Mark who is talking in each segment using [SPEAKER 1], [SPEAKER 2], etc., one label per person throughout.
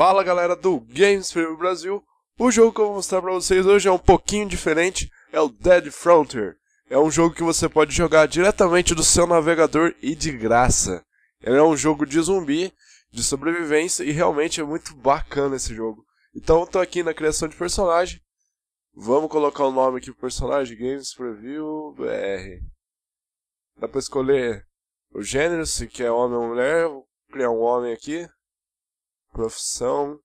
[SPEAKER 1] Fala galera do Games for Brasil, o jogo que eu vou mostrar pra vocês hoje é um pouquinho diferente, é o Dead Frontier. É um jogo que você pode jogar diretamente do seu navegador e de graça. Ele é um jogo de zumbi, de sobrevivência e realmente é muito bacana esse jogo. Então eu tô aqui na criação de personagem, vamos colocar o nome aqui pro personagem, Games Preview BR. Dá pra escolher o gênero, se quer homem ou mulher, vou criar um homem aqui profissão.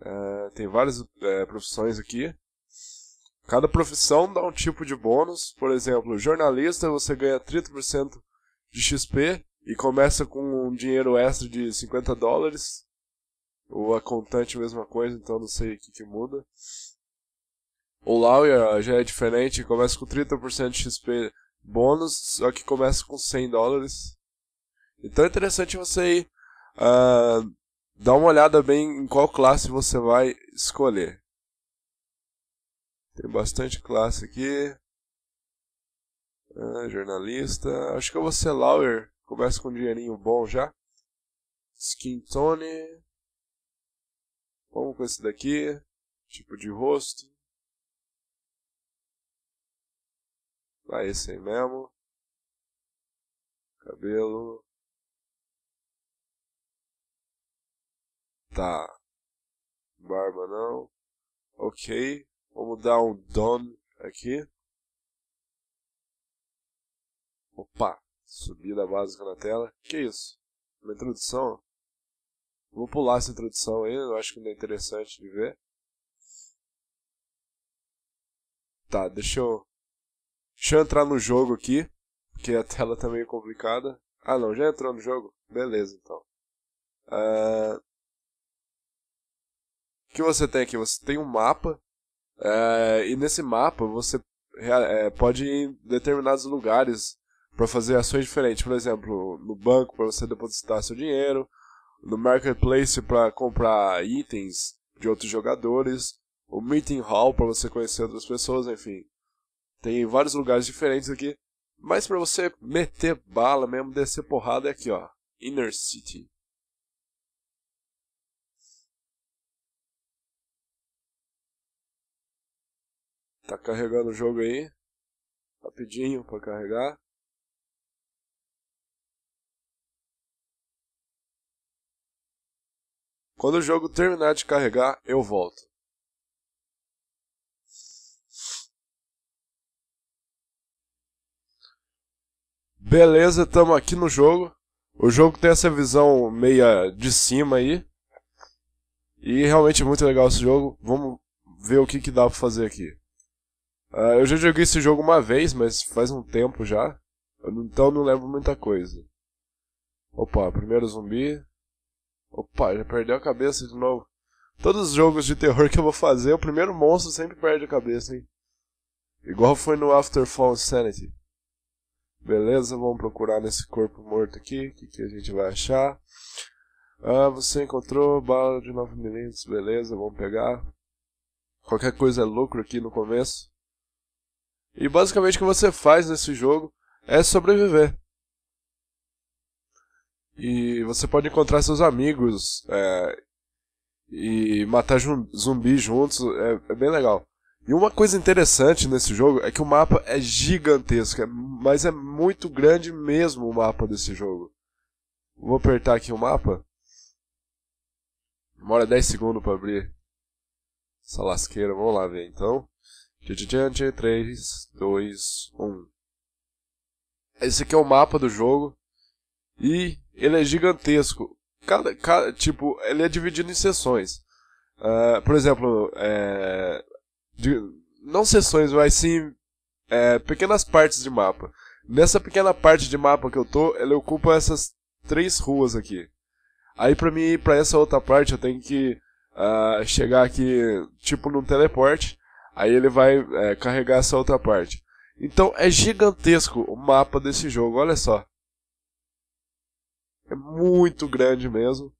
[SPEAKER 1] É, tem várias é, profissões aqui. Cada profissão dá um tipo de bônus. Por exemplo, jornalista você ganha 30% de XP e começa com um dinheiro extra de 50 dólares. Ou a contante, mesma coisa, então não sei o que, que muda. O Lawyer já é diferente, começa com 30% de XP bônus, só que começa com 100 dólares. Então é interessante você ir Uh, dá uma olhada bem em qual classe você vai escolher. Tem bastante classe aqui. Uh, jornalista. Acho que eu vou ser Lauer. Começa com um dinheirinho bom já. Skin tone. Vamos com esse daqui. Tipo de rosto. Vai esse aí mesmo. Cabelo. Tá. Barba não. Ok. Vamos dar um done aqui. Opa. Subida básica na tela. Que isso? Uma introdução? Vou pular essa introdução aí. Eu acho que ainda é interessante de ver. Tá, deixa eu... Deixa eu entrar no jogo aqui. Porque a tela tá meio complicada. Ah não, já entrou no jogo? Beleza então. Uh, o que você tem aqui? Você tem um mapa, é, e nesse mapa você é, pode ir em determinados lugares para fazer ações diferentes. Por exemplo, no banco para você depositar seu dinheiro, no marketplace para comprar itens de outros jogadores, o meeting hall para você conhecer outras pessoas, enfim. Tem vários lugares diferentes aqui, mas para você meter bala mesmo, descer porrada é aqui, ó. Inner City. Tá carregando o jogo aí. Rapidinho para carregar. Quando o jogo terminar de carregar, eu volto. Beleza, estamos aqui no jogo. O jogo tem essa visão meia de cima aí. E realmente é muito legal esse jogo. Vamos ver o que, que dá para fazer aqui. Uh, eu já joguei esse jogo uma vez, mas faz um tempo já. Então não lembro muita coisa. Opa, primeiro zumbi. Opa, já perdeu a cabeça de novo. Todos os jogos de terror que eu vou fazer, o primeiro monstro sempre perde a cabeça, hein? Igual foi no After Fall Sanity. Beleza, vamos procurar nesse corpo morto aqui. O que, que, a gente vai achar? Ah, você encontrou bala de 9mm, beleza, vamos pegar. Qualquer coisa é lucro aqui no começo. E basicamente o que você faz nesse jogo é sobreviver. E você pode encontrar seus amigos é, e matar zumbis juntos, é, é bem legal. E uma coisa interessante nesse jogo é que o mapa é gigantesco, é, mas é muito grande mesmo o mapa desse jogo. Vou apertar aqui o mapa. Demora 10 segundos para abrir essa lasqueira, vamos lá ver então. De 3, 2, 1. Esse aqui é o mapa do jogo. E ele é gigantesco. Cada, cada tipo, ele é dividido em seções. Uh, ah, por exemplo, é, de, não seções, mas sim é, pequenas partes de mapa. Nessa pequena parte de mapa que eu tô, ele ocupa essas três ruas aqui. Aí pra mim ir pra essa outra parte eu tenho que uh, chegar aqui, tipo num teleporte. Aí ele vai é, carregar essa outra parte. Então é gigantesco o mapa desse jogo, olha só. É muito grande mesmo,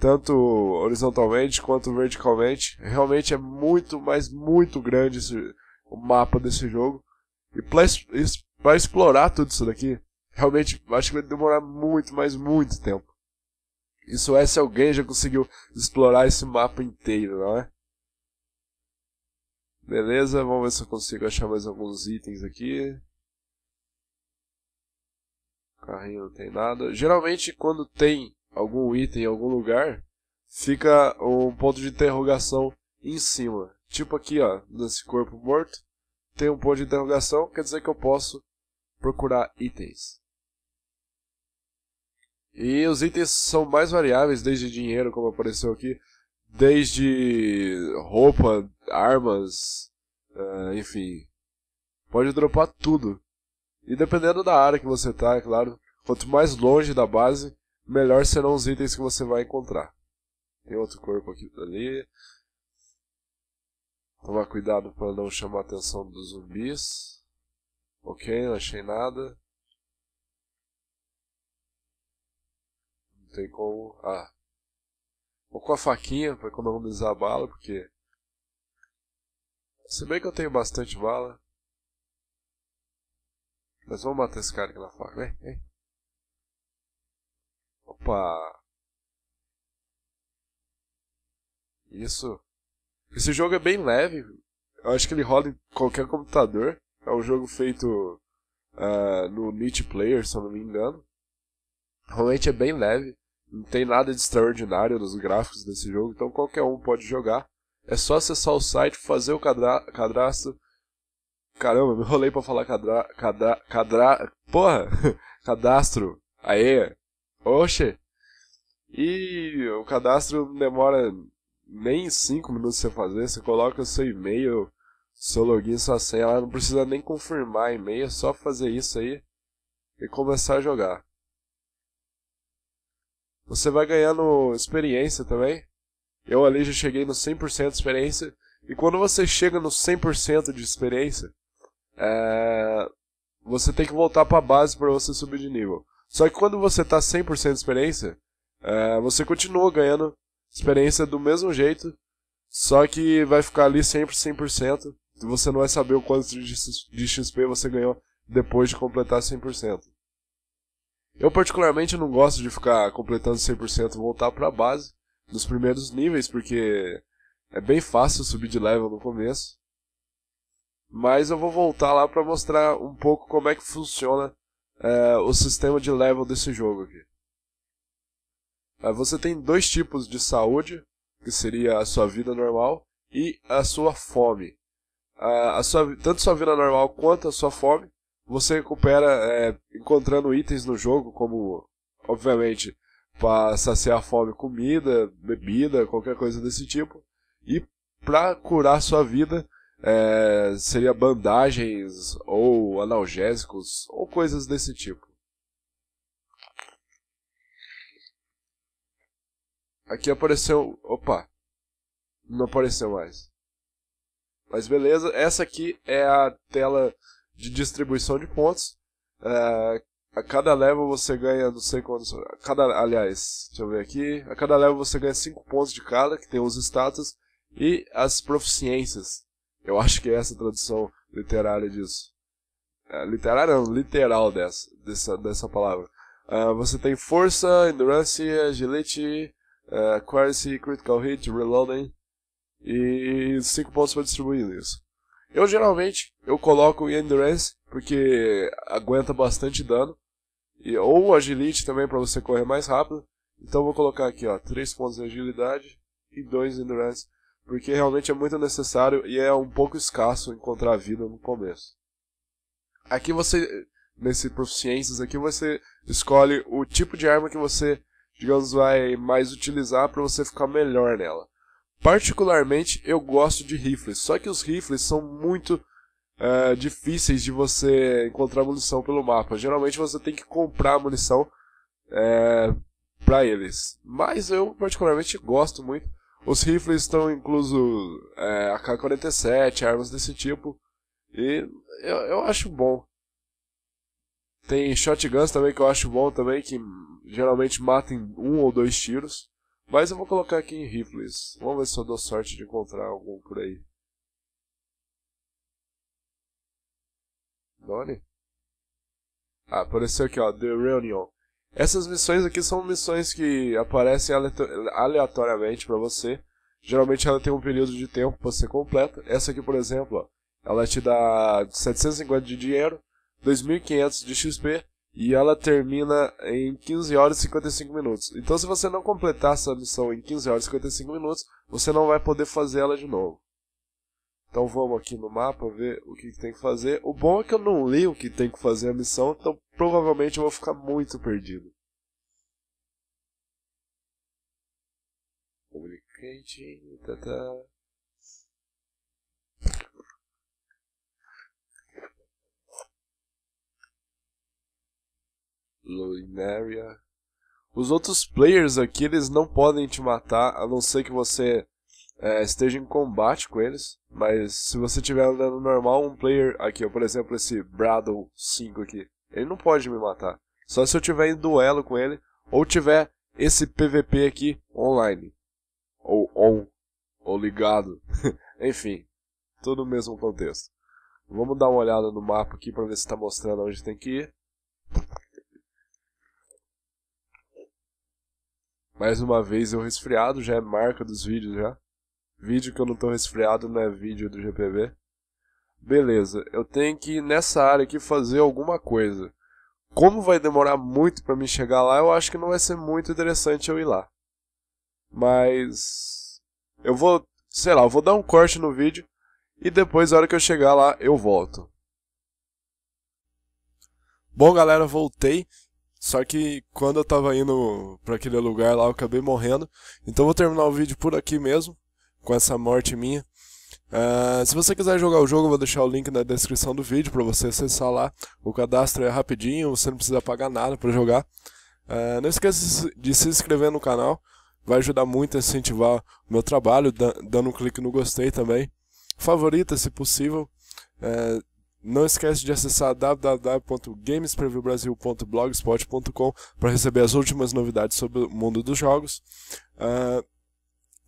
[SPEAKER 1] tanto horizontalmente quanto verticalmente. Realmente é muito, mas muito grande esse, o mapa desse jogo. E para explorar tudo isso daqui, realmente acho que vai demorar muito, mas muito tempo. Isso é se alguém já conseguiu explorar esse mapa inteiro, não é? Beleza, vamos ver se eu consigo achar mais alguns itens aqui. Carrinho não tem nada. Geralmente quando tem algum item em algum lugar, fica um ponto de interrogação em cima. Tipo aqui, ó, nesse corpo morto, tem um ponto de interrogação, quer dizer que eu posso procurar itens. E os itens são mais variáveis, desde dinheiro, como apareceu aqui, desde roupa, armas, é, enfim. Pode dropar tudo. E dependendo da área que você tá, é claro, quanto mais longe da base, melhor serão os itens que você vai encontrar. Tem outro corpo aqui ali. Tomar cuidado para não chamar a atenção dos zumbis. Ok, não achei nada. Não tem como. Ah. Vou com a faquinha para economizar a bala, porque se bem que eu tenho bastante bala. Mas vamos matar esse cara aqui na faca. Vem, vem. Opa! Isso. Esse jogo é bem leve. Eu acho que ele roda em qualquer computador. É um jogo feito uh, no Niche Player, se eu não me engano. Realmente é bem leve. Não tem nada de extraordinário nos gráficos desse jogo, então qualquer um pode jogar. É só acessar o site, fazer o cadra cadastro. Caramba, me enrolei pra falar cadra, cadra, cadra, porra, cadastro, aê, oxe. E o cadastro não demora nem 5 minutos pra você fazer, você coloca o seu e-mail, seu login, sua senha lá, não precisa nem confirmar e-mail, é só fazer isso aí e começar a jogar. Você vai ganhando experiência também, eu ali já cheguei no 100% de experiência. E quando você chega no 100% de experiência, é... você tem que voltar para a base para você subir de nível. Só que quando você está 100% de experiência, é... você continua ganhando experiência do mesmo jeito, só que vai ficar ali sempre 100%. Você não vai saber o quanto de XP você ganhou depois de completar 100%. Eu particularmente não gosto de ficar completando 100% e voltar para a base, nos primeiros níveis, porque é bem fácil subir de level no começo. Mas eu vou voltar lá para mostrar um pouco como é que funciona é, o sistema de level desse jogo aqui. É, você tem dois tipos de saúde, que seria a sua vida normal e a sua fome. Uh, a sua, tanto sua vida normal quanto a sua fome, você recupera é, encontrando itens no jogo, como, obviamente, para saciar fome, comida, bebida, qualquer coisa desse tipo. E para curar sua vida, é, seria bandagens ou analgésicos ou coisas desse tipo. Aqui apareceu. Opa! Não apareceu mais. Mas beleza, essa aqui é a tela de distribuição de pontos. É, a cada level você ganha não sei quantos. A cada, aliás, deixa eu ver aqui. A cada level você ganha 5 pontos de cada, que tem os status, e as proficiências. Eu acho que é essa a tradução literária disso. É, literária não, literal dessa, dessa, dessa palavra. Uh, você tem força, endurance, agility, uh, quality, critical hit, reloading e 5 pontos para distribuir isso. Eu geralmente eu coloco endurance porque aguenta bastante dano e, ou agilite também para você correr mais rápido. Então vou colocar aqui, ó, 3 pontos de agilidade e 2 endurance, porque realmente é muito necessário e é um pouco escasso encontrar vida no começo. Aqui você, nesse proficiências aqui, você escolhe o tipo de arma que você, digamos, vai mais utilizar para você ficar melhor nela. Particularmente eu gosto de rifles, só que os rifles são muito é, difíceis de você encontrar munição pelo mapa. Geralmente você tem que comprar munição é, para eles. Mas eu particularmente gosto muito. Os rifles estão incluso é, AK-47, armas desse tipo. E eu, eu acho bom. Tem shotguns também que eu acho bom também, que geralmente matem um ou dois tiros. Mas eu vou colocar aqui em rifles. Vamos ver se eu dou sorte de encontrar algum por aí. Ah, apareceu aqui, ó, The Reunion. Essas missões aqui são missões que aparecem aleatoriamente para você. Geralmente ela tem um período de tempo para ser completa. Essa aqui, por exemplo, ó, ela te dá 750 de dinheiro, 2.500 de XP e ela termina em 15 horas e 55 minutos. Então, se você não completar essa missão em 15 horas e 55 minutos, você não vai poder fazer ela de novo. Então vamos aqui no mapa ver o que, tem que fazer. O bom é que eu não li o que tem que fazer a missão, então provavelmente eu vou ficar muito perdido. Communicating, tá, tá. tata. Loading Os outros players aqui, eles não podem te matar, a não ser que você é, esteja em combate com eles, mas se você estiver andando normal, um player aqui, ó, por exemplo, esse Bradle 5 aqui, ele não pode me matar. Só se eu tiver em duelo com ele, ou tiver esse PVP aqui online. Ou on, ou ligado. Enfim, todo o mesmo contexto. Vamos dar uma olhada no mapa aqui para ver se está mostrando onde tem que ir. Mais uma vez eu resfriado, já é marca dos vídeos já. Vídeo que eu não tô resfriado, não é vídeo do GPV. Beleza, eu tenho que nessa área aqui fazer alguma coisa. Como vai demorar muito para me chegar lá, eu acho que não vai ser muito interessante eu ir lá. Mas eu vou, sei lá, eu vou dar um corte no vídeo e depois, na hora que eu chegar lá, eu volto. Bom, galera, voltei. Só que quando eu tava indo para aquele lugar lá, eu acabei morrendo. Então vou terminar o vídeo por aqui mesmo com essa morte minha. Uh, se você quiser jogar o jogo, eu vou deixar o link na descrição do vídeo para você acessar lá. O cadastro é rapidinho, você não precisa pagar nada para jogar. Uh, não esqueça de se inscrever no canal, vai ajudar muito a incentivar o meu trabalho, dando um clique no gostei também. Favorita, se possível. Uh, não esquece de acessar www.gamespreviewbrasil.blogspot.com para receber as últimas novidades sobre o mundo dos jogos. Uh,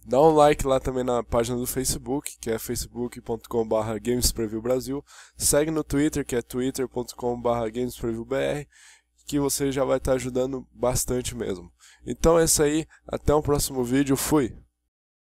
[SPEAKER 1] Dá um like lá também na página do Facebook, que é facebook.com.br gamespreviewbrasil. Segue no Twitter, que é twitter.com.br gamespreviewbr, que você já vai estar tá ajudando bastante mesmo. Então é isso aí, até o próximo vídeo, fui!